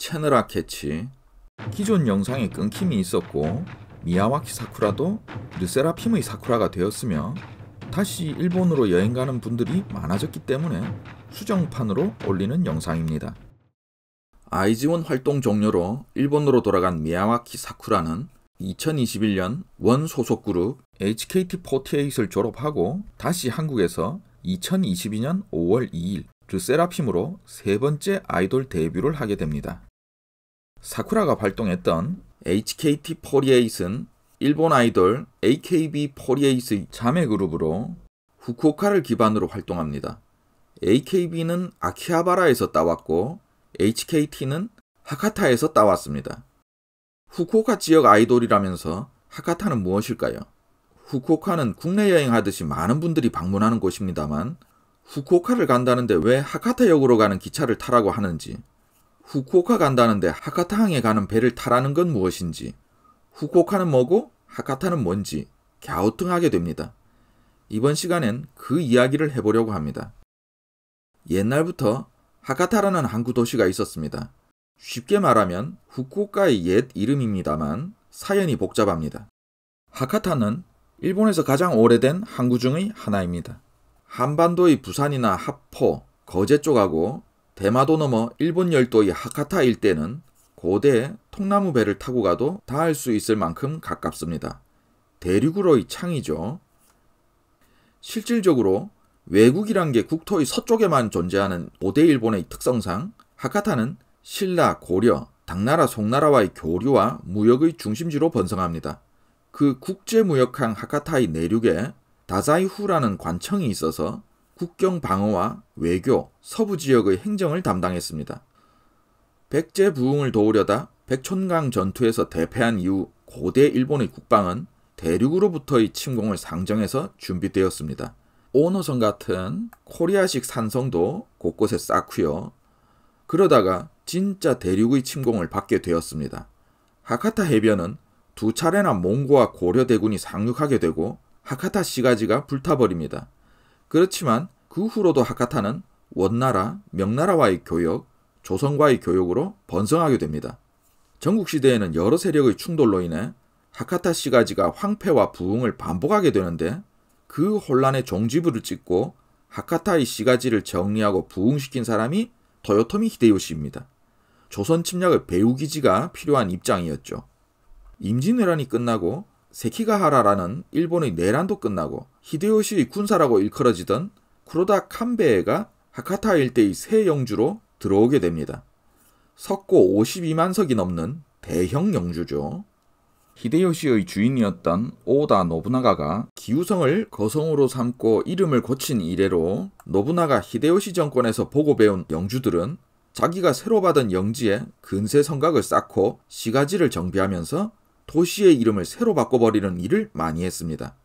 채널아 캐치, 기존 영상에 끊김이 있었고 미야와키 사쿠라도 르세라핌의 사쿠라가 되었으며 다시 일본으로 여행가는 분들이 많아졌기 때문에 수정판으로 올리는 영상입니다. 아이즈원 활동 종료로 일본으로 돌아간 미야와키 사쿠라는 2021년 원 소속 그룹 HKT48을 졸업하고 다시 한국에서 2022년 5월 2일 르세라핌으로 세 번째 아이돌 데뷔를 하게 됩니다. 사쿠라가 발동했던 HKT48은 일본 아이돌 AKB48의 자매 그룹으로 후쿠오카를 기반으로 활동합니다. AKB는 아키하바라에서 따왔고 HKT는 하카타에서 따왔습니다. 후쿠오카 지역 아이돌이라면서 하카타는 무엇일까요? 후쿠오카는 국내 여행하듯이 많은 분들이 방문하는 곳입니다만 후쿠오카를 간다는데 왜 하카타역으로 가는 기차를 타라고 하는지 후쿠오카 간다는데 하카타항에 가는 배를 타라는 건 무엇인지, 후쿠오카는 뭐고 하카타는 뭔지 갸우뚱하게 됩니다. 이번 시간엔 그 이야기를 해보려고 합니다. 옛날부터 하카타라는 항구 도시가 있었습니다. 쉽게 말하면 후쿠오카의 옛 이름입니다만 사연이 복잡합니다. 하카타는 일본에서 가장 오래된 항구 중의 하나입니다. 한반도의 부산이나 하포 거제 쪽하고 대마도 넘어 뭐 일본 열도의 하카타 일대는 고대 통나무 배를 타고 가도 닿을 수 있을 만큼 가깝습니다. 대륙으로의 창이죠. 실질적으로 외국이란 게 국토의 서쪽에만 존재하는 고대 일본의 특성상 하카타는 신라, 고려, 당나라, 송나라와의 교류와 무역의 중심지로 번성합니다. 그 국제무역항 하카타의 내륙에 다자이후라는 관청이 있어서 국경 방어와 외교, 서부 지역의 행정을 담당했습니다. 백제 부흥을 도우려다 백촌강 전투에서 대패한 이후 고대 일본의 국방은 대륙으로부터의 침공을 상정해서 준비되었습니다. 오너선 같은 코리아식 산성도 곳곳에 쌓고요. 그러다가 진짜 대륙의 침공을 받게 되었습니다. 하카타 해변은 두 차례나 몽고와 고려 대군이 상륙하게 되고 하카타 시가지가 불타버립니다. 그렇지만 그 후로도 하카타는 원나라, 명나라와의 교역, 조선과의 교역으로 번성하게 됩니다. 전국시대에는 여러 세력의 충돌로 인해 하카타 시가지가 황폐와 부흥을 반복하게 되는데 그 혼란의 종지부를 찍고 하카타의 시가지를 정리하고 부흥시킨 사람이 토요토미 히데요시입니다. 조선 침략의 배우기지가 필요한 입장이었죠. 임진왜란이 끝나고 세키가하라라는 일본의 내란도 끝나고 히데요시의 군사라고 일컬어지던 쿠로다 칸베에가 하카타 일대의 새 영주로 들어오게 됩니다. 석고 52만 석이 넘는 대형 영주죠. 히데요시의 주인이었던 오다 노부나가가 기우성을 거성으로 삼고 이름을 고친 이래로 노부나가 히데요시 정권에서 보고 배운 영주들은 자기가 새로 받은 영지에 근세 성각을 쌓고 시가지를 정비하면서 도시의 이름을 새로 바꿔버리는 일을 많이 했습니다.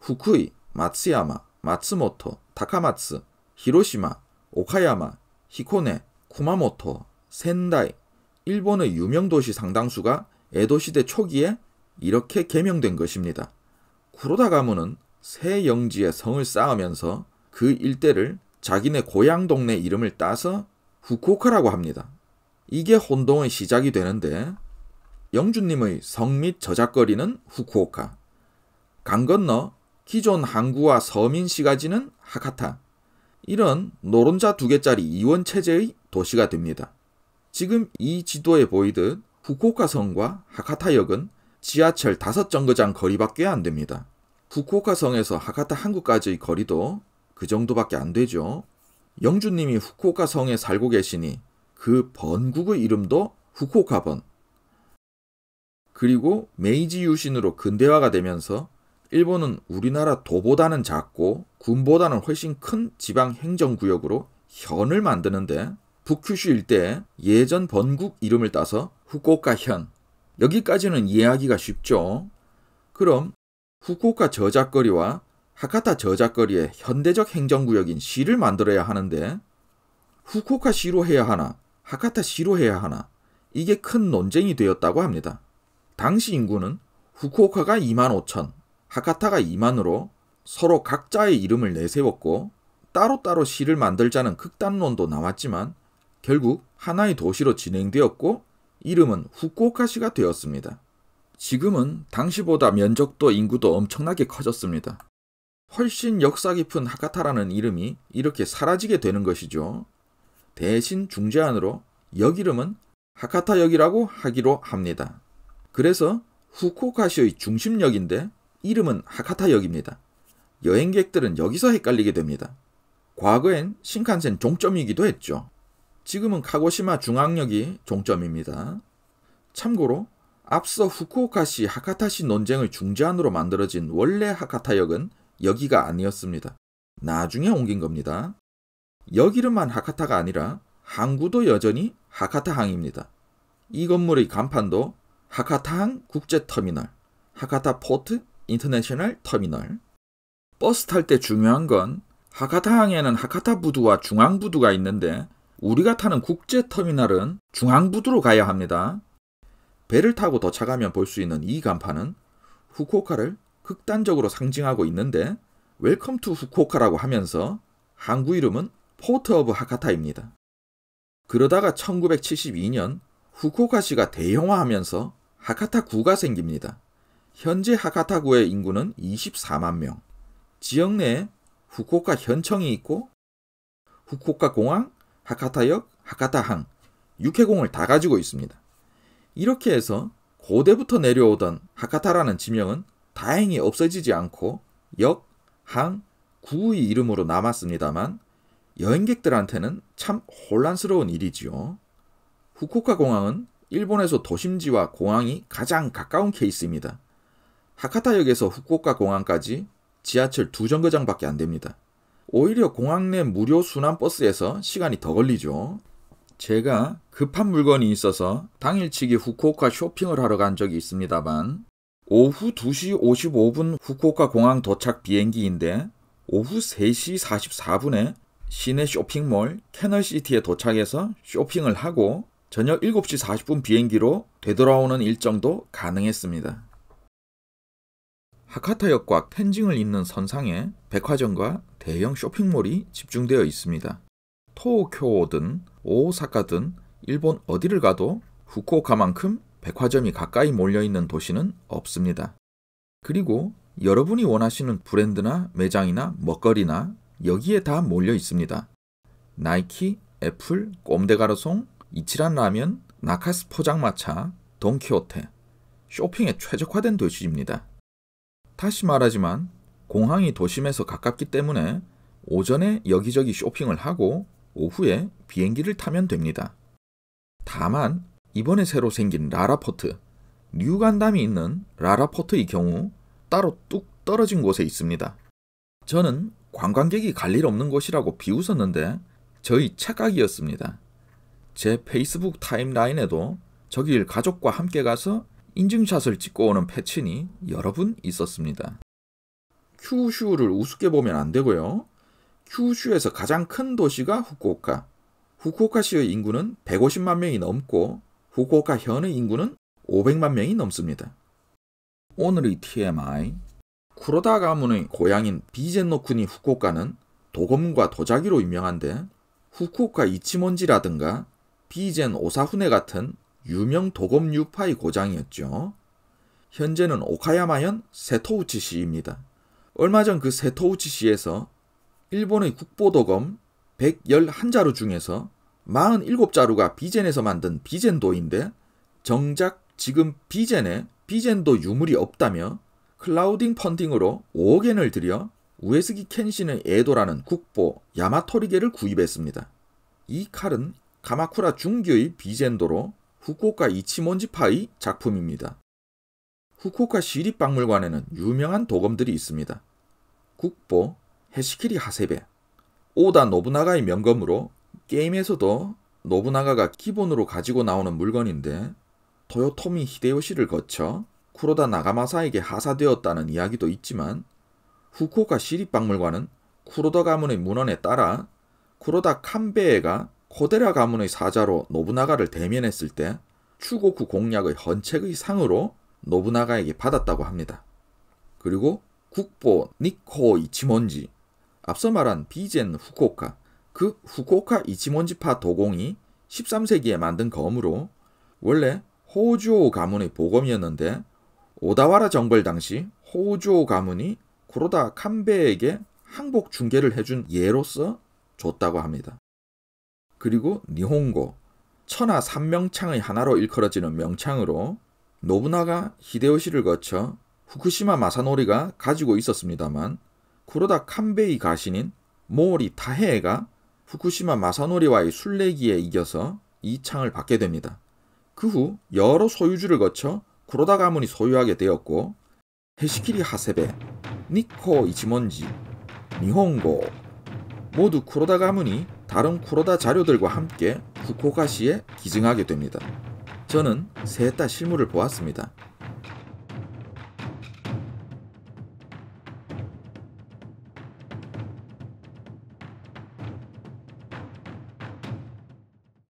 후쿠이, 마츠야마, 마츠모토, 다카마츠, 히로시마, 오카야마, 히코네, 쿠마모토, 센다이, 일본의 유명 도시 상당수가 에도 시대 초기에 이렇게 개명된 것입니다. 쿠로다 가문은 새 영지에 성을 쌓으면서 그 일대를 자기네 고향 동네 이름을 따서 후쿠오카라고 합니다. 이게 혼동의 시작이 되는데 영준님의 성 및 저작거리는 후쿠오카, 강 건너 기존 항구와 서민시가지는 하카타. 이런 노른자 두 개짜리 이원 체제의 도시가 됩니다. 지금 이 지도에 보이듯 후쿠오카성과 하카타역은 지하철 다섯 정거장 거리밖에 안 됩니다. 후쿠오카성에서 하카타 항구까지의 거리도 그 정도밖에 안 되죠. 영주님이 후쿠오카성에 살고 계시니 그 번국의 이름도 후쿠오카번, 그리고 메이지 유신으로 근대화가 되면서 일본은 우리나라 도보다는 작고 군보다는 훨씬 큰 지방 행정구역으로 현을 만드는데 북큐슈 일대에 예전 번국 이름을 따서 후쿠오카현 여기까지는 이해하기가 쉽죠. 그럼 후쿠오카 저작거리와 하카타 저작거리의 현대적 행정구역인 시를 만들어야 하는데 후쿠오카 시로 해야 하나, 하카타 시로 해야 하나 이게 큰 논쟁이 되었다고 합니다. 당시 인구는 후쿠오카가 2만 5천, 하카타가 2만으로 서로 각자의 이름을 내세웠고 따로따로 시를 만들자는 극단론도 나왔지만 결국 하나의 도시로 진행되었고 이름은 후쿠오카시가 되었습니다. 지금은 당시보다 면적도 인구도 엄청나게 커졌습니다. 훨씬 역사 깊은 하카타라는 이름이 이렇게 사라지게 되는 것이죠. 대신 중재안으로 역 이름은 하카타역이라고 하기로 합니다. 그래서 후쿠오카시의 중심역인데 이름은 하카타역입니다. 여행객들은 여기서 헷갈리게 됩니다. 과거엔 신칸센 종점이기도 했죠. 지금은 카고시마 중앙역이 종점입니다. 참고로 앞서 후쿠오카시 하카타시 논쟁을 중재안으로 만들어진 원래 하카타역은 여기가 아니었습니다. 나중에 옮긴 겁니다. 역 이름만 하카타가 아니라 항구도 여전히 하카타항입니다. 이 건물의 간판도 하카타항 국제터미널, 하카타 포트 인터내셔널 터미널. 버스 탈 때 중요한 건 하카타항에는 하카타 부두와 중앙 부두가 있는데 우리가 타는 국제터미널은 중앙 부두로 가야 합니다. 배를 타고 도착하면 볼 수 있는 이 간판은 후쿠오카를 극단적으로 상징하고 있는데 웰컴 투 후쿠오카라고 하면서 항구 이름은 포트 오브 하카타입니다. 그러다가 1972년 후쿠오카시가 대형화하면서 하카타구가 생깁니다. 현재 하카타구의 인구는 24만 명. 지역 내에 후쿠오카 현청이 있고 후쿠오카 공항, 하카타역, 하카타항, 육해공을 다 가지고 있습니다. 이렇게 해서 고대부터 내려오던 하카타라는 지명은 다행히 없어지지 않고 역, 항, 구의 이름으로 남았습니다만 여행객들한테는 참 혼란스러운 일이지요. 후쿠오카 공항은 일본에서 도심지와 공항이 가장 가까운 케이스입니다. 하카타역에서 후쿠오카 공항까지 지하철 두 정거장밖에 안 됩니다. 오히려 공항 내 무료 순환 버스에서 시간이 더 걸리죠. 제가 급한 물건이 있어서 당일치기 후쿠오카 쇼핑을 하러 간 적이 있습니다만 오후 2시 55분 후쿠오카 공항 도착 비행기인데 오후 3시 44분에 시내 쇼핑몰 캐널시티에 도착해서 쇼핑을 하고 저녁 7시 40분 비행기로 되돌아오는 일정도 가능했습니다. 하카타역과 텐징을 잇는 선상에 백화점과 대형 쇼핑몰이 집중되어 있습니다. 토호쿄오든 오사카든 일본 어디를 가도 후쿠오카만큼 백화점이 가까이 몰려있는 도시는 없습니다. 그리고 여러분이 원하시는 브랜드나 매장이나 먹거리나 여기에 다 몰려 있습니다. 나이키, 애플, 꼼데가르송, 이치란 라면, 나카스 포장마차, 돈키호테, 쇼핑에 최적화된 도시입니다. 다시 말하지만 공항이 도심에서 가깝기 때문에 오전에 여기저기 쇼핑을 하고 오후에 비행기를 타면 됩니다. 다만 이번에 새로 생긴 라라포트, 뉴간담이 있는 라라포트의 경우 따로 뚝 떨어진 곳에 있습니다. 저는 관광객이 갈 일 없는 곳이라고 비웃었는데 저희 착각이었습니다. 제 페이스북 타임라인에도 저길 가족과 함께 가서 인증샷을 찍고 오는 패친이 여러 분 있었습니다. 큐슈를 우습게 보면 안 되고요. 큐슈에서 가장 큰 도시가 후쿠오카. 후쿠오카시의 인구는 150만 명이 넘고 후쿠오카 현의 인구는 500만 명이 넘습니다. 오늘의 TMI 쿠로다 가문의 고향인 비젠노쿠니 후쿠오카는 도검과 도자기로 유명한데 후쿠오카 이치몬지라든가 비젠 오사훈에 같은 유명 도검 유파의 고장이었죠. 현재는 오카야마현 세토우치시입니다. 얼마 전 그 세토우치시에서 일본의 국보도검 111자루 중에서 47자루가 비젠에서 만든 비젠도인데 정작 지금 비젠에 비젠도 유물이 없다며 클라우딩 펀딩으로 5억 엔을 들여 우에스기 켄신의 에도라는 국보 야마토리게를 구입했습니다. 이 칼은 가마쿠라 중교의 비젠도로 후쿠오카 이치몬지파의 작품입니다. 후쿠오카 시립박물관에는 유명한 도검들이 있습니다. 국보 헤시키리 하세베, 오다 노부나가의 명검으로 게임에서도 노부나가가 기본으로 가지고 나오는 물건인데 토요토미 히데요시를 거쳐 쿠로다 나가마사에게 하사되었다는 이야기도 있지만 후쿠오카 시립박물관은 쿠로다 가문의 문헌에 따라 쿠로다 칸베에가 코데라 가문의 사자로 노부나가를 대면했을 때 추고쿠 공략의 헌책의 상으로 노부나가에게 받았다고 합니다. 그리고 국보 니코 이치몬지, 앞서 말한 비젠 후코카그후코카 그 이치몬지파 도공이 13세기에 만든 검으로 원래 호조 가문의 보검이었는데 오다와라 정벌 당시 호조 가문이 구로다 칸베에게 항복 중계를 해준 예로서 줬다고 합니다. 그리고 니혼고 천하 삼명창의 하나로 일컬어지는 명창으로 노부나가 히데요시를 거쳐 후쿠시마 마사노리가 가지고 있었습니다만 쿠로다 칸베이 가신인 모오리 타헤가 후쿠시마 마사노리와의 술래기에 이겨서 이 창을 받게 됩니다. 그 후 여러 소유주를 거쳐 쿠로다 가문이 소유하게 되었고 헤시키리 하세베, 니코 이치먼지 니혼고 모두 쿠로다 가문이 다른 쿠로다 자료들과 함께 후코가시에 기증하게 됩니다. 저는 셋다 실물을 보았습니다.